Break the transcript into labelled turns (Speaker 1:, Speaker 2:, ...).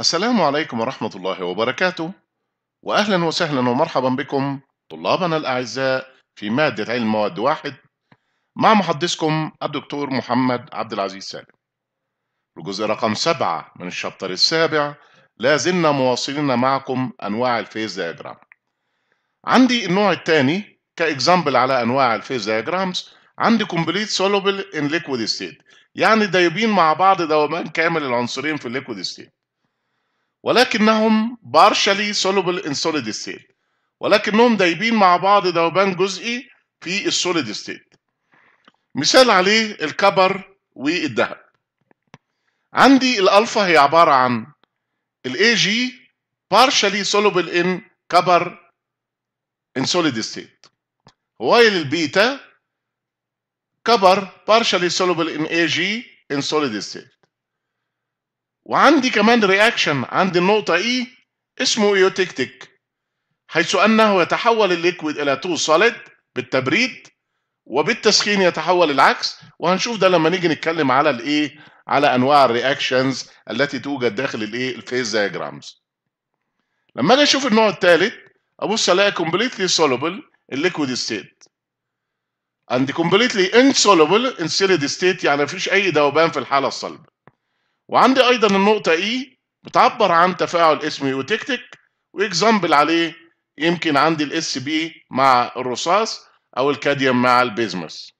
Speaker 1: السلام عليكم ورحمة الله وبركاته وأهلا وسهلا ومرحبا بكم طلابنا الأعزاء في مادة علم مواد واحد مع محدثكم الدكتور محمد عبد العزيز سالم الجزء رقم سبعة من الشابتر السابع لازلنا مواصلين معكم أنواع الفيز دياجرام عندي النوع الثاني كإكزامبل على أنواع الفيز دياجرامز عندي كومبليت سولوبل ان ليكويد ستيت يعني دايبين مع بعض دوبان كامل العنصرين في الليكويد ستيت ولكنهم partially soluble in solid state ولكنهم دايبين مع بعض ذوبان جزئي في السوليد ستيت مثال عليه الكبر والذهب عندي الالفا هي عباره عن الاي جي partially soluble in كبر in solid state while البيتا كبر partially soluble in AG in solid state وعندي كمان رياكشن عند النقطة E اسمه ايوتكتك حيث أنه يتحول الليكويد إلى تو سوليد بالتبريد وبالتسخين يتحول العكس وهنشوف ده لما نيجي نتكلم على الايه e، على انواع الرياكشنز التي توجد داخل الايه الفيز دايجرامز لما اجي اشوف النوع الثالث ابص الاقي completely soluble liquid state and completely insoluble in solid state يعني مفيش اي ذوبان في الحاله الصلبه وعندي ايضا النقطه اي e، بتعبر عن تفاعل اسمه يوتكتيك واكزامبل عليه يمكن عندي الاس بي مع الرصاص او الكاديوم مع البيزمس